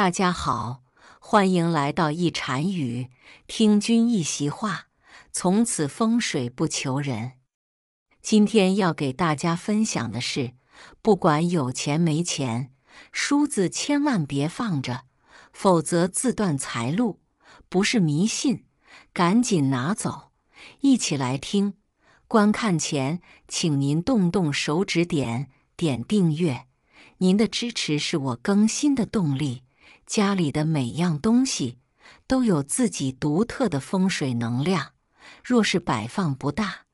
大家好，欢迎来到一禅语，听君一席话，从此风水不求人。今天要给大家分享的是，不管有钱没钱，梳子千万别放着，否则自断财路，不是迷信，赶紧拿走。一起来听，观看前，请您动动手指点点订阅，您的支持是我更新的动力。家里的每样东西都有自己独特的风水能量，若是摆放不大，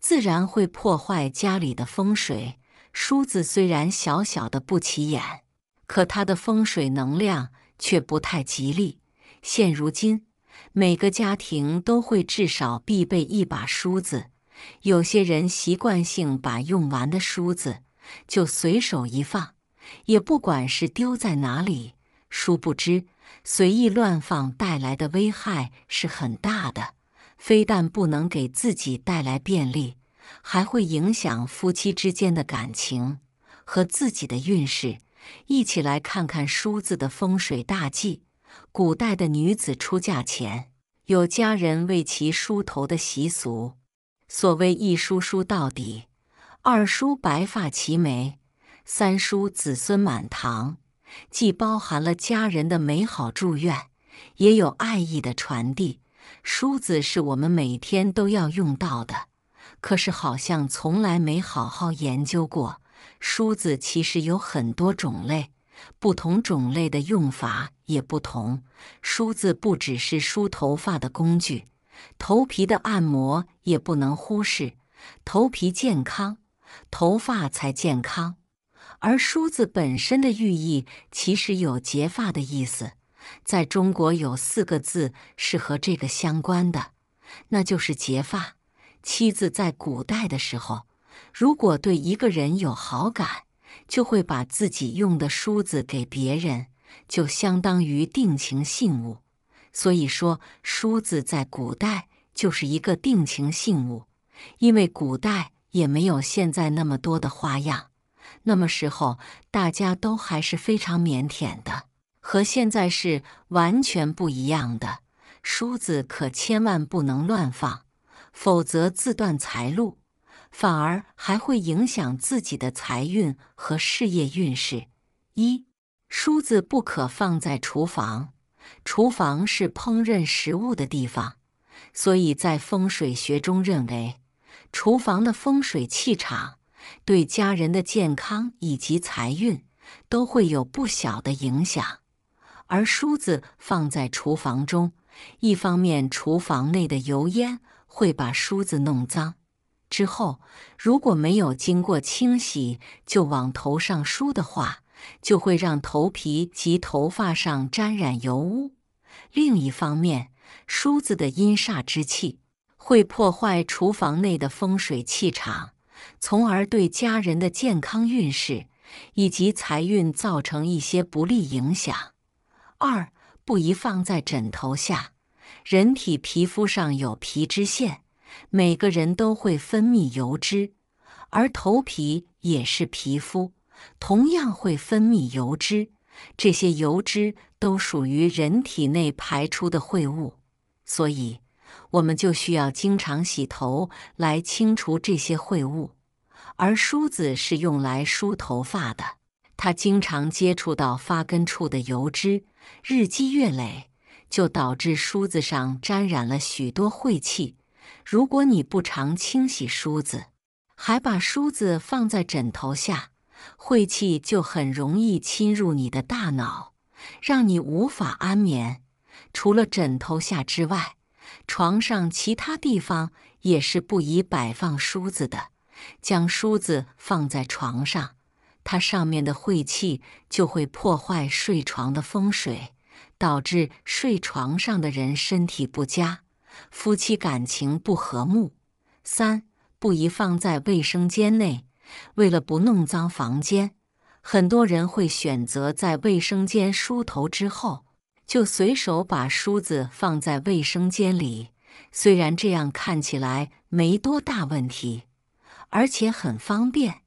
自然会破坏家里的风水。梳子虽然小小的不起眼，可它的风水能量却不太吉利。现如今，每个家庭都会至少必备一把梳子，有些人习惯性把用完的梳子就随手一放，也不管是丢在哪里。殊不知，随意乱放带来的危害是很大的。非但不能给自己带来便利，还会影响夫妻之间的感情和自己的运势。一起来看看梳子的风水大忌。古代的女子出嫁前，有家人为其梳头的习俗。所谓“一梳梳到底，二梳白发齐眉，三梳子孙满堂”。既包含了家人的美好祝愿，也有爱意的传递。梳子是我们每天都要用到的，可是好像从来没好好研究过。梳子其实有很多种类，不同种类的用法也不同。梳子不只是梳头发的工具，头皮的按摩也不能忽视。头皮健康，头发才健康。而梳子本身的寓意其实有结发的意思，在中国有四个字是和这个相关的，那就是结发。妻子在古代的时候，如果对一个人有好感，就会把自己用的梳子给别人，就相当于定情信物。所以说，梳子在古代就是一个定情信物，因为古代也没有现在那么多的花样。那么时候，大家都还是非常腼腆的，和现在是完全不一样的。梳子可千万不能乱放，否则自断财路，反而还会影响自己的财运和事业运势。一，梳子不可放在厨房，厨房是烹饪食物的地方，所以在风水学中认为，厨房的风水气场。对家人的健康以及财运都会有不小的影响。而梳子放在厨房中，一方面，厨房内的油烟会把梳子弄脏；之后，如果没有经过清洗就往头上梳的话，就会让头皮及头发上沾染油污。另一方面，梳子的阴煞之气会破坏厨房内的风水气场。从而对家人的健康运势以及财运造成一些不利影响。二，不宜放在枕头下。人体皮肤上有皮脂腺，每个人都会分泌油脂，而头皮也是皮肤，同样会分泌油脂。这些油脂都属于人体内排出的秽物，所以。我们就需要经常洗头来清除这些秽物，而梳子是用来梳头发的，它经常接触到发根处的油脂，日积月累就导致梳子上沾染了许多晦气。如果你不常清洗梳子，还把梳子放在枕头下，晦气就很容易侵入你的大脑，让你无法安眠。除了枕头下之外，床上其他地方也是不宜摆放梳子的。将梳子放在床上，它上面的晦气就会破坏睡床的风水，导致睡床上的人身体不佳，夫妻感情不和睦。三，不宜放在卫生间内。为了不弄脏房间，很多人会选择在卫生间梳头之后。就随手把梳子放在卫生间里，虽然这样看起来没多大问题，而且很方便，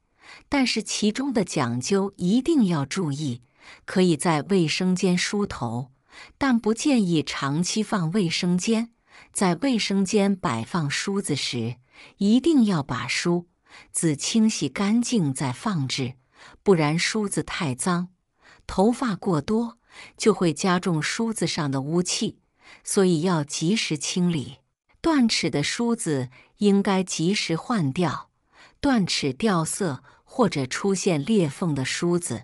但是其中的讲究一定要注意。可以在卫生间梳头，但不建议长期放卫生间。在卫生间摆放梳子时，一定要把梳子清洗干净再放置，不然梳子太脏，头发过多。就会加重梳子上的污气，所以要及时清理。断齿的梳子应该及时换掉。断齿、掉色或者出现裂缝的梳子，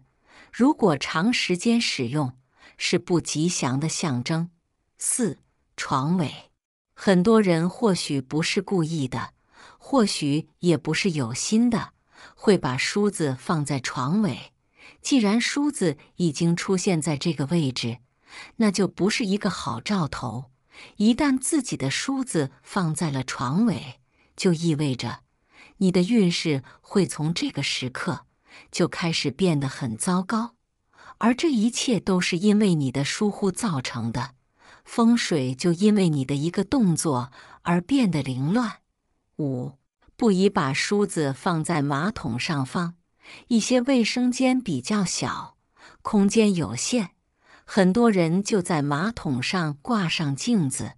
如果长时间使用，是不吉祥的象征。四床尾，很多人或许不是故意的，或许也不是有心的，会把梳子放在床尾。既然梳子已经出现在这个位置，那就不是一个好兆头。一旦自己的梳子放在了床尾，就意味着你的运势会从这个时刻就开始变得很糟糕。而这一切都是因为你的疏忽造成的，风水就因为你的一个动作而变得凌乱。五，不宜把梳子放在马桶上方。一些卫生间比较小，空间有限，很多人就在马桶上挂上镜子，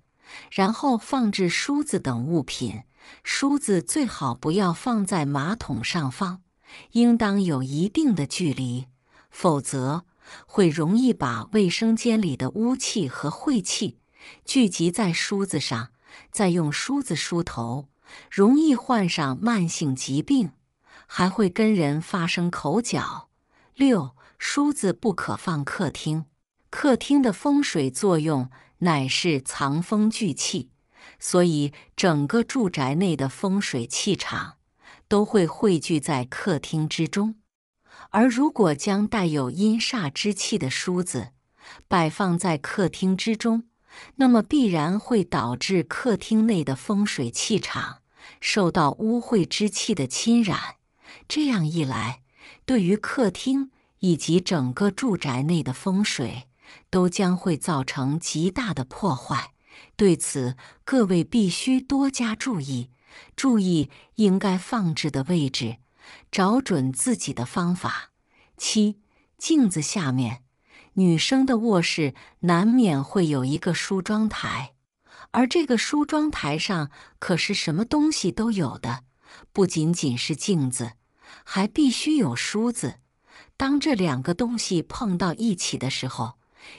然后放置梳子等物品。梳子最好不要放在马桶上方，应当有一定的距离，否则会容易把卫生间里的污气和晦气聚集在梳子上，再用梳子梳头，容易患上慢性疾病。还会跟人发生口角。六梳子不可放客厅，客厅的风水作用乃是藏风聚气，所以整个住宅内的风水气场都会汇聚在客厅之中。而如果将带有阴煞之气的梳子摆放在客厅之中，那么必然会导致客厅内的风水气场受到污秽之气的侵染。这样一来，对于客厅以及整个住宅内的风水，都将会造成极大的破坏。对此，各位必须多加注意，注意应该放置的位置，找准自己的方法。七，镜子下面，女生的卧室难免会有一个梳妆台，而这个梳妆台上可是什么东西都有的，不仅仅是镜子。还必须有梳子，当这两个东西碰到一起的时候，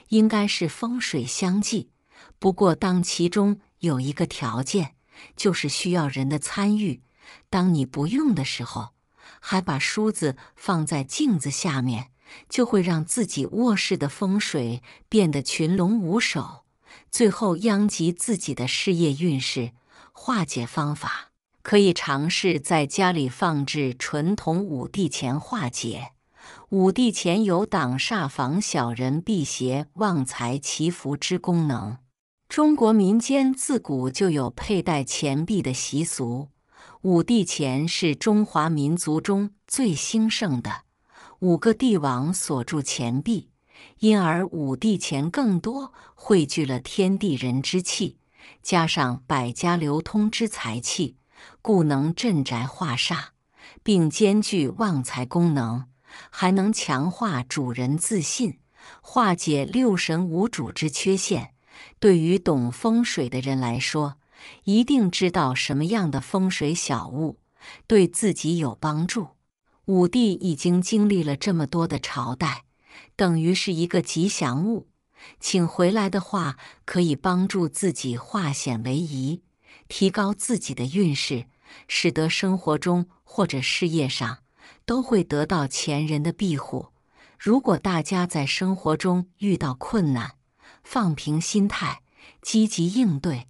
应该是风水相济。不过，当其中有一个条件，就是需要人的参与。当你不用的时候，还把梳子放在镜子下面，就会让自己卧室的风水变得群龙无首，最后殃及自己的事业运势。化解方法。可以尝试在家里放置纯铜五帝钱化解。五帝钱有挡煞、防小人、辟邪、旺财、祈福之功能。中国民间自古就有佩戴钱币的习俗。五帝钱是中华民族中最兴盛的五个帝王所铸钱币，因而五帝钱更多汇聚了天地人之气，加上百家流通之财气。故能镇宅化煞，并兼具旺财功能，还能强化主人自信，化解六神无主之缺陷。对于懂风水的人来说，一定知道什么样的风水小物对自己有帮助。五帝已经经历了这么多的朝代，等于是一个吉祥物，请回来的话，可以帮助自己化险为夷。提高自己的运势，使得生活中或者事业上都会得到前人的庇护。如果大家在生活中遇到困难，放平心态，积极应对，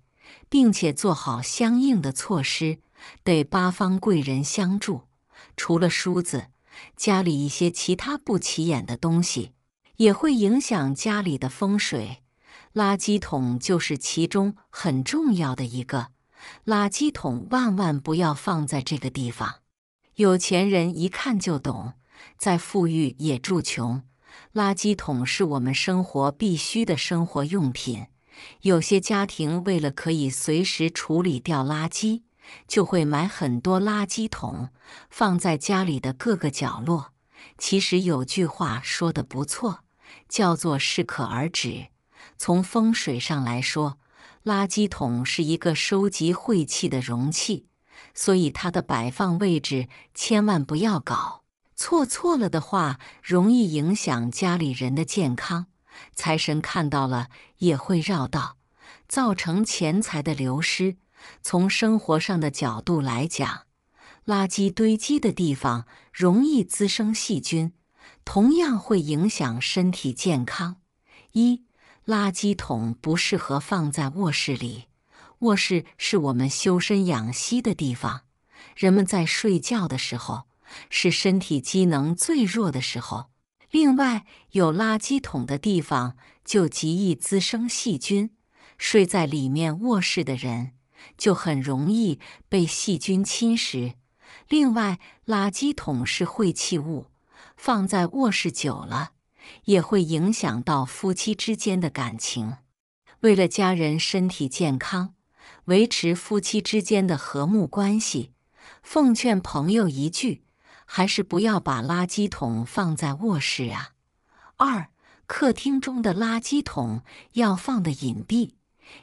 并且做好相应的措施，对八方贵人相助。除了梳子，家里一些其他不起眼的东西也会影响家里的风水，垃圾桶就是其中很重要的一个。垃圾桶万万不要放在这个地方。有钱人一看就懂，在富裕也住穷。垃圾桶是我们生活必须的生活用品。有些家庭为了可以随时处理掉垃圾，就会买很多垃圾桶，放在家里的各个角落。其实有句话说的不错，叫做适可而止。从风水上来说。垃圾桶是一个收集晦气的容器，所以它的摆放位置千万不要搞错。错了的话，容易影响家里人的健康，财神看到了也会绕道，造成钱财的流失。从生活上的角度来讲，垃圾堆积的地方容易滋生细菌，同样会影响身体健康。一。垃圾桶不适合放在卧室里，卧室是我们修身养息的地方。人们在睡觉的时候是身体机能最弱的时候。另外，有垃圾桶的地方就极易滋生细菌，睡在里面卧室的人就很容易被细菌侵蚀。另外，垃圾桶是晦气物，放在卧室久了。也会影响到夫妻之间的感情。为了家人身体健康，维持夫妻之间的和睦关系，奉劝朋友一句，还是不要把垃圾桶放在卧室啊。二，客厅中的垃圾桶要放的隐蔽，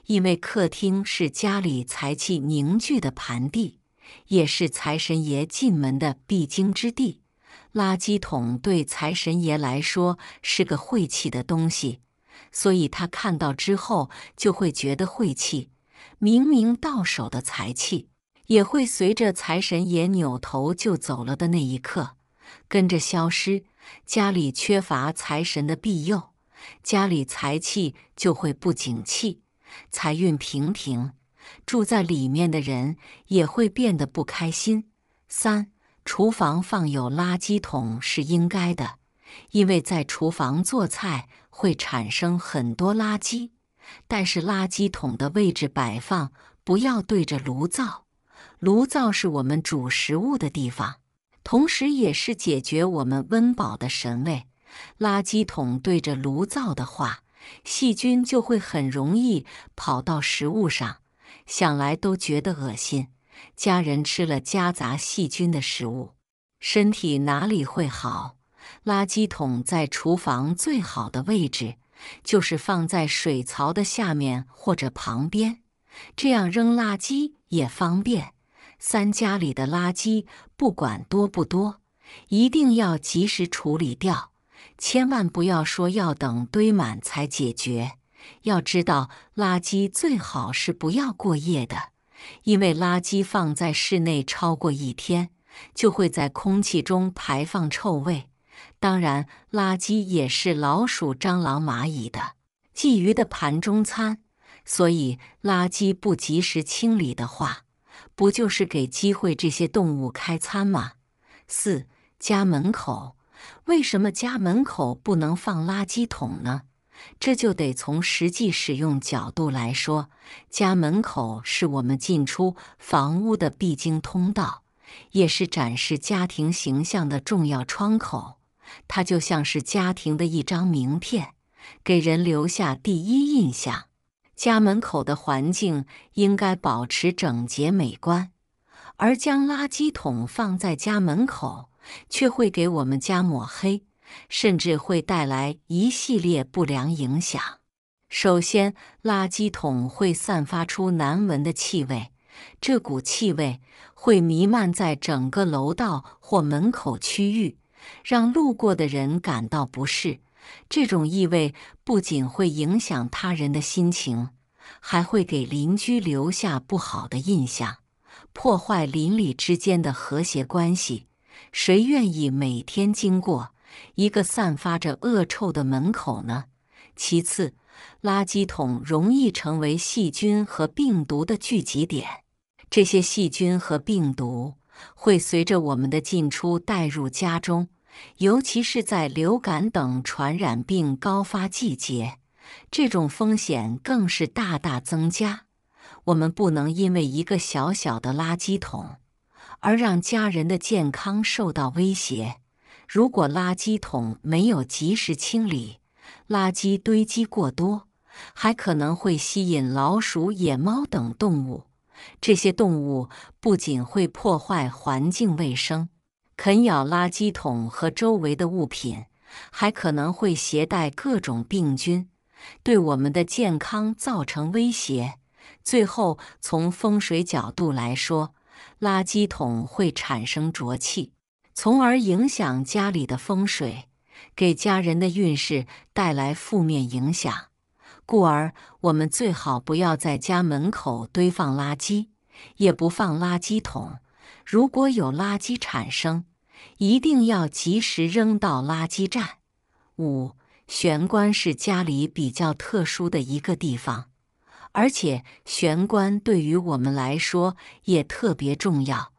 因为客厅是家里财气凝聚的盘地，也是财神爷进门的必经之地。垃圾桶对财神爷来说是个晦气的东西，所以他看到之后就会觉得晦气。明明到手的财气，也会随着财神爷扭头就走了的那一刻，跟着消失。家里缺乏财神的庇佑，家里财气就会不景气，财运平平，住在里面的人也会变得不开心。三。厨房放有垃圾桶是应该的，因为在厨房做菜会产生很多垃圾。但是垃圾桶的位置摆放不要对着炉灶，炉灶是我们煮食物的地方，同时也是解决我们温饱的神位。垃圾桶对着炉灶的话，细菌就会很容易跑到食物上，想来都觉得恶心。家人吃了夹杂细菌的食物，身体哪里会好？垃圾桶在厨房最好的位置就是放在水槽的下面或者旁边，这样扔垃圾也方便。三家里的垃圾不管多不多，一定要及时处理掉，千万不要说要等堆满才解决。要知道，垃圾最好是不要过夜的。因为垃圾放在室内超过一天，就会在空气中排放臭味。当然，垃圾也是老鼠、蟑螂、蚂蚁的觊觎的盘中餐。所以，垃圾不及时清理的话，不就是给机会这些动物开餐吗？四、家门口为什么家门口不能放垃圾桶呢？这就得从实际使用角度来说，家门口是我们进出房屋的必经通道，也是展示家庭形象的重要窗口。它就像是家庭的一张名片，给人留下第一印象。家门口的环境应该保持整洁美观，而将垃圾桶放在家门口，却会给我们家抹黑。甚至会带来一系列不良影响。首先，垃圾桶会散发出难闻的气味，这股气味会弥漫在整个楼道或门口区域，让路过的人感到不适。这种异味不仅会影响他人的心情，还会给邻居留下不好的印象，破坏邻里之间的和谐关系。谁愿意每天经过？一个散发着恶臭的门口呢？其次，垃圾桶容易成为细菌和病毒的聚集点。这些细菌和病毒会随着我们的进出带入家中，尤其是在流感等传染病高发季节，这种风险更是大大增加。我们不能因为一个小小的垃圾桶而让家人的健康受到威胁。如果垃圾桶没有及时清理，垃圾堆积过多，还可能会吸引老鼠、野猫等动物。这些动物不仅会破坏环境卫生，啃咬垃圾桶和周围的物品，还可能会携带各种病菌，对我们的健康造成威胁。最后，从风水角度来说，垃圾桶会产生浊气。从而影响家里的风水，给家人的运势带来负面影响。故而，我们最好不要在家门口堆放垃圾，也不放垃圾桶。如果有垃圾产生，一定要及时扔到垃圾站。五、玄关是家里比较特殊的一个地方，而且玄关对于我们来说也特别重要。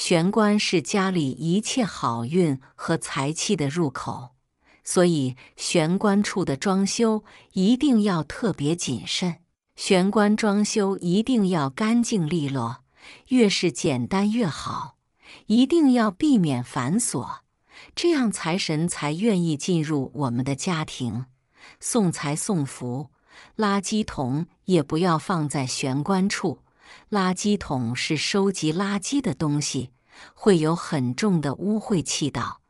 玄关是家里一切好运和财气的入口，所以玄关处的装修一定要特别谨慎。玄关装修一定要干净利落，越是简单越好，一定要避免繁琐，这样财神才愿意进入我们的家庭，送财送福。垃圾桶也不要放在玄关处。垃圾桶是收集垃圾的东西，会有很重的污秽气道。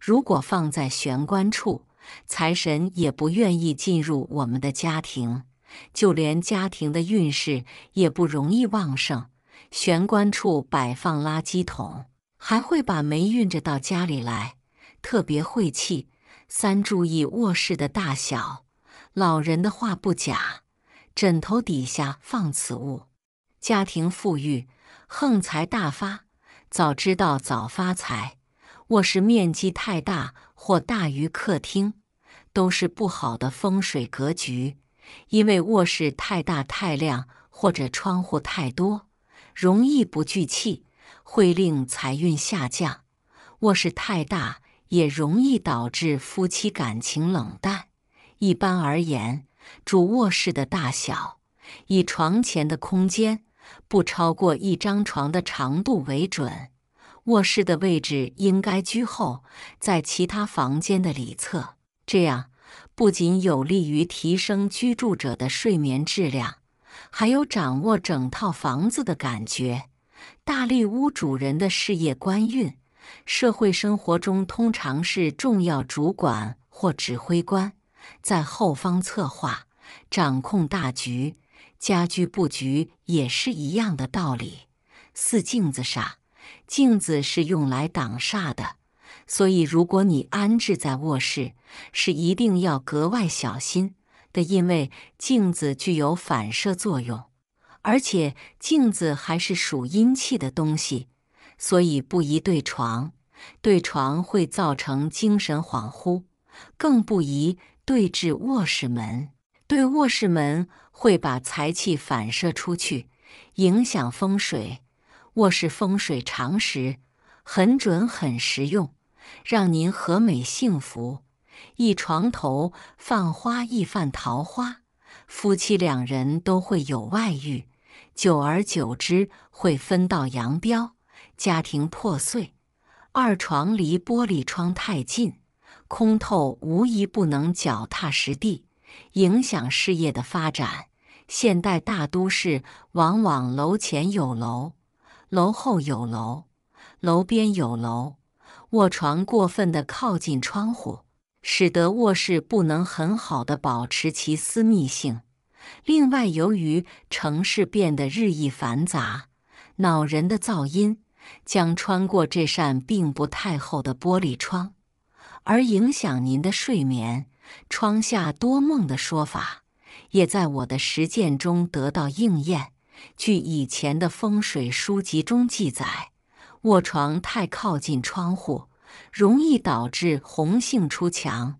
如果放在玄关处，财神也不愿意进入我们的家庭，就连家庭的运势也不容易旺盛。玄关处摆放垃圾桶，还会把霉运着到家里来，特别晦气。三，注意卧室的大小。老人的话不假，枕头底下放此物。家庭富裕，横财大发。早知道早发财。卧室面积太大或大于客厅，都是不好的风水格局。因为卧室太大太亮或者窗户太多，容易不聚气，会令财运下降。卧室太大也容易导致夫妻感情冷淡。一般而言，主卧室的大小以床前的空间。不超过一张床的长度为准。卧室的位置应该居后，在其他房间的里侧，这样不仅有利于提升居住者的睡眠质量，还有掌握整套房子的感觉。大立屋主人的事业官运，社会生活中通常是重要主管或指挥官，在后方策划、掌控大局。家居布局也是一样的道理，四镜子煞。镜子是用来挡煞的，所以如果你安置在卧室，是一定要格外小心的。因为镜子具有反射作用，而且镜子还是属阴气的东西，所以不宜对床。对床会造成精神恍惚，更不宜对置卧室门。对卧室门会把财气反射出去，影响风水。卧室风水常识很准，很实用，让您和美幸福。一床头放花易犯桃花，夫妻两人都会有外遇，久而久之会分道扬镳，家庭破碎。二床离玻璃窗太近，空透无疑不能脚踏实地。影响事业的发展。现代大都市往往楼前有楼，楼后有楼，楼边有楼。卧床过分的靠近窗户，使得卧室不能很好的保持其私密性。另外，由于城市变得日益繁杂，恼人的噪音将穿过这扇并不太厚的玻璃窗，而影响您的睡眠。窗下多梦的说法也在我的实践中得到应验。据以前的风水书籍中记载，卧床太靠近窗户，容易导致红杏出墙。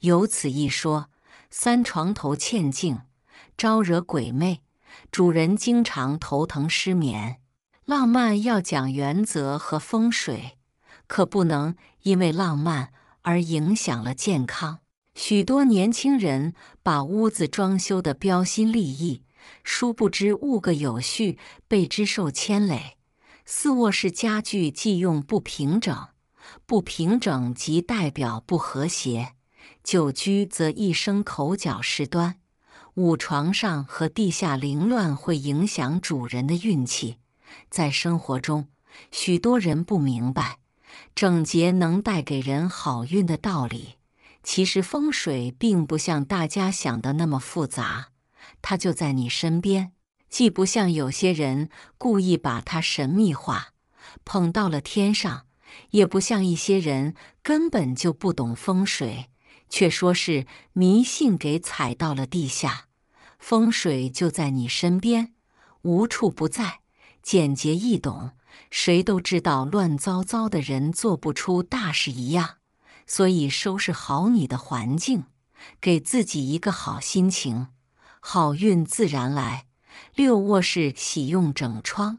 有此一说，三床头欠镜，招惹鬼魅，主人经常头疼失眠。浪漫要讲原则和风水，可不能因为浪漫而影响了健康。许多年轻人把屋子装修的标新立异，殊不知物个有序被之受牵累。四卧室家具忌用不平整，不平整即代表不和谐，久居则一生口角事端。五床上和地下凌乱会影响主人的运气。在生活中，许多人不明白整洁能带给人好运的道理。其实风水并不像大家想的那么复杂，它就在你身边。既不像有些人故意把它神秘化，捧到了天上，也不像一些人根本就不懂风水，却说是迷信给踩到了地下。风水就在你身边，无处不在，简洁易懂，谁都知道。乱糟糟的人做不出大事一样。所以，收拾好你的环境，给自己一个好心情，好运自然来。六卧室喜用整窗，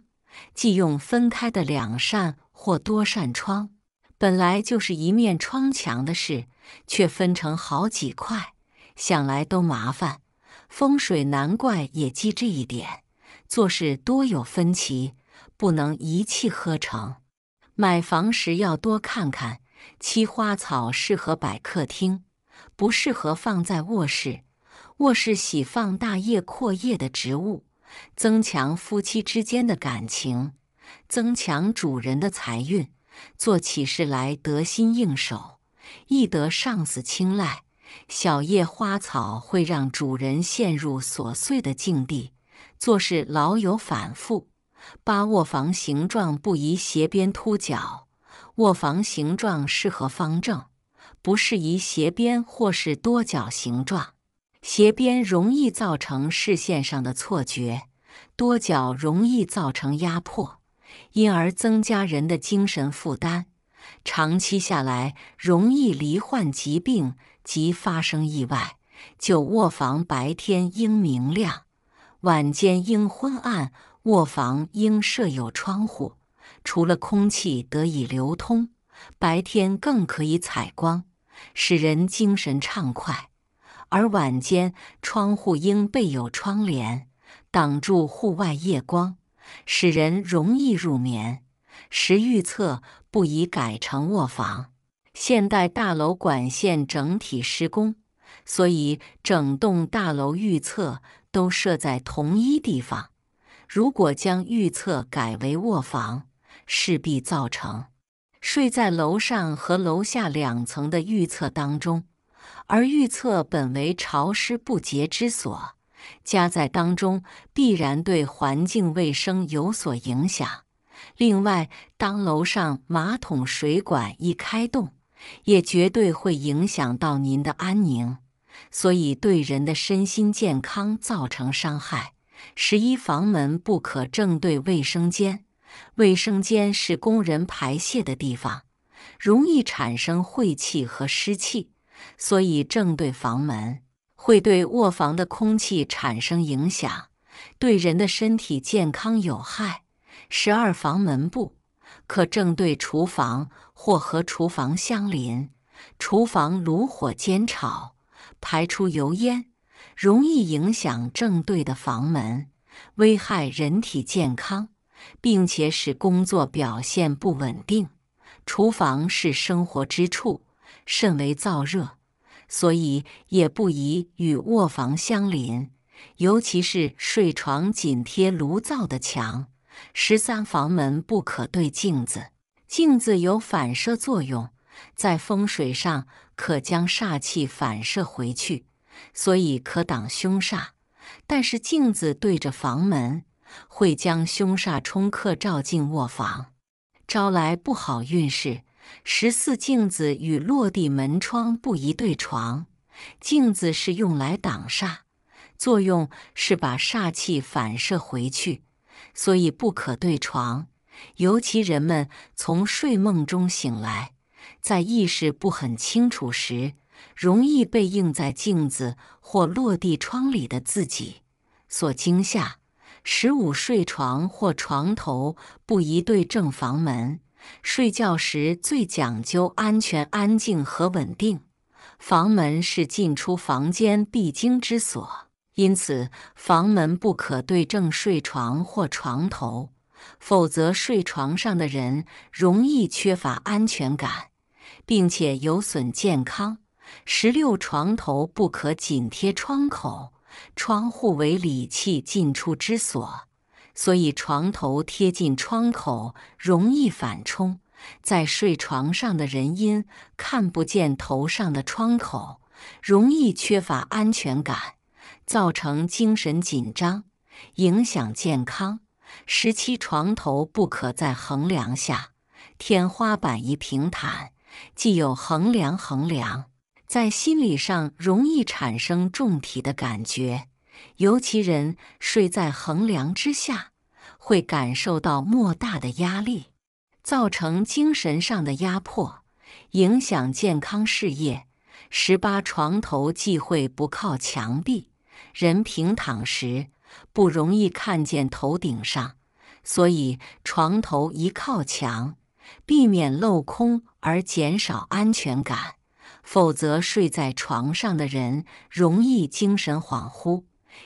忌用分开的两扇或多扇窗。本来就是一面窗墙的事，却分成好几块，想来都麻烦。风水难怪也忌这一点，做事多有分歧，不能一气呵成。买房时要多看看。七花草适合摆客厅，不适合放在卧室。卧室喜放大叶阔叶的植物，增强夫妻之间的感情，增强主人的财运，做起事来得心应手，易得上司青睐。小叶花草会让主人陷入琐碎的境地，做事老有反复。八卧房形状不宜斜边凸角。卧房形状适合方正，不适宜斜边或是多角形状。斜边容易造成视线上的错觉，多角容易造成压迫，因而增加人的精神负担，长期下来容易罹患疾病及发生意外。九卧房，白天应明亮，晚间应昏暗。卧房应设有窗户。除了空气得以流通，白天更可以采光，使人精神畅快；而晚间窗户应备有窗帘，挡住户外夜光，使人容易入眠。时预测不宜改成卧房。现代大楼管线整体施工，所以整栋大楼预测都设在同一地方。如果将预测改为卧房，势必造成睡在楼上和楼下两层的预测当中，而预测本为潮湿不洁之所，加在当中必然对环境卫生有所影响。另外，当楼上马桶水管一开动，也绝对会影响到您的安宁，所以对人的身心健康造成伤害。十一房门不可正对卫生间。卫生间是工人排泄的地方，容易产生晦气和湿气，所以正对房门会对卧房的空气产生影响，对人的身体健康有害。十二房门不可正对厨房或和厨房相邻，厨房炉火煎炒排出油烟，容易影响正对的房门，危害人体健康。并且使工作表现不稳定。厨房是生活之处，甚为燥热，所以也不宜与卧房相邻，尤其是睡床紧贴炉灶的墙。十三房门不可对镜子，镜子有反射作用，在风水上可将煞气反射回去，所以可挡凶煞。但是镜子对着房门。会将凶煞冲克照进卧房，招来不好运势。十四镜子与落地门窗不宜对床。镜子是用来挡煞，作用是把煞气反射回去，所以不可对床。尤其人们从睡梦中醒来，在意识不很清楚时，容易被映在镜子或落地窗里的自己所惊吓。十五，睡床或床头不宜对正房门。睡觉时最讲究安全、安静和稳定。房门是进出房间必经之所，因此房门不可对正睡床或床头，否则睡床上的人容易缺乏安全感，并且有损健康。十六，床头不可紧贴窗口。窗户为理气进出之所，所以床头贴近窗口容易反冲。在睡床上的人因看不见头上的窗口，容易缺乏安全感，造成精神紧张，影响健康。十七床头不可在横梁下，天花板宜平坦，既有横梁。横梁。在心理上容易产生重体的感觉，尤其人睡在横梁之下，会感受到莫大的压力，造成精神上的压迫，影响健康事业。十八床头忌讳不靠墙壁，人平躺时不容易看见头顶上，所以床头一靠墙，避免镂空而减少安全感。否则，睡在床上的人容易精神恍惚、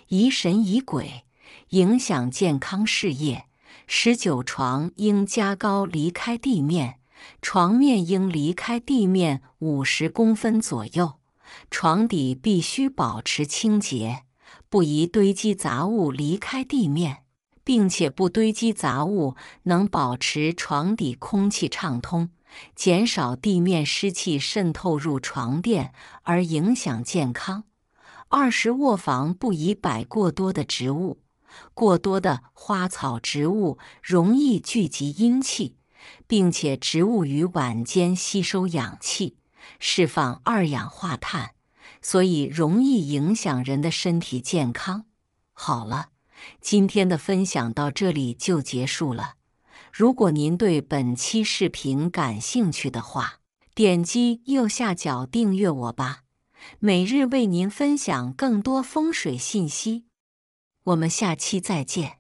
疑神疑鬼，影响健康事业。十九床应加高，离开地面；床面应离开地面五十公分左右。床底必须保持清洁，不宜堆积杂物，离开地面，并且不堆积杂物，能保持床底空气畅通。减少地面湿气渗透入床垫而影响健康。二十，卧房不宜摆过多的植物，过多的花草植物容易聚集阴气，并且植物于晚间吸收氧气，释放二氧化碳，所以容易影响人的身体健康。好了，今天的分享到这里就结束了。如果您对本期视频感兴趣的话，点击右下角订阅我吧，每日为您分享更多风水信息。我们下期再见。